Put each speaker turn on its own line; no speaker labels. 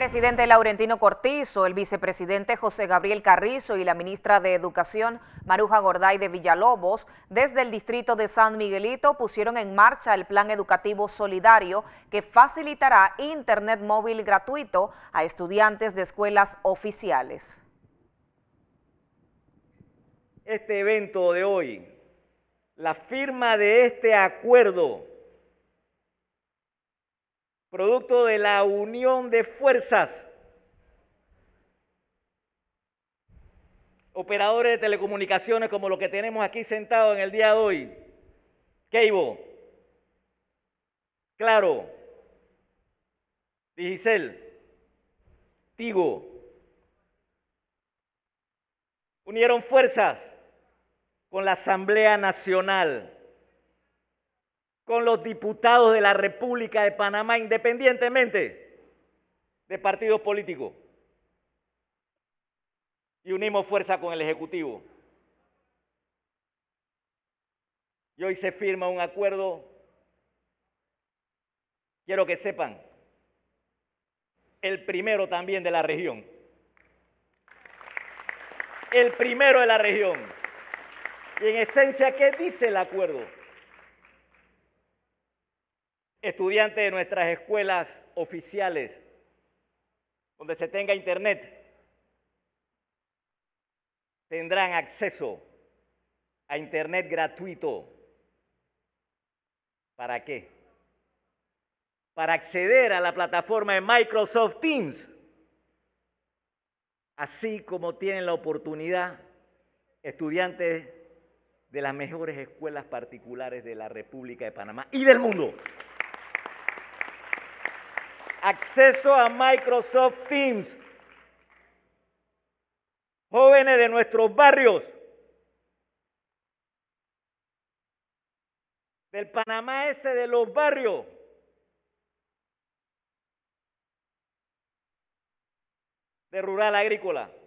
presidente Laurentino Cortizo, el vicepresidente José Gabriel Carrizo y la ministra de Educación Maruja Gorday de Villalobos, desde el distrito de San Miguelito, pusieron en marcha el plan educativo solidario que facilitará internet móvil gratuito a estudiantes de escuelas oficiales.
Este evento de hoy, la firma de este acuerdo producto de la unión de fuerzas. Operadores de telecomunicaciones como los que tenemos aquí sentados en el día de hoy. Cable. Claro. Digicel. Tigo. Unieron fuerzas con la Asamblea Nacional con los diputados de la República de Panamá, independientemente de partidos políticos. Y unimos fuerza con el Ejecutivo. Y hoy se firma un acuerdo, quiero que sepan, el primero también de la región. El primero de la región. Y en esencia, ¿qué dice el acuerdo? estudiantes de nuestras escuelas oficiales, donde se tenga internet, tendrán acceso a internet gratuito. ¿Para qué? Para acceder a la plataforma de Microsoft Teams, así como tienen la oportunidad estudiantes de las mejores escuelas particulares de la República de Panamá y del mundo acceso a Microsoft Teams. Jóvenes de nuestros barrios, del Panamá ese de los barrios. de rural agrícola.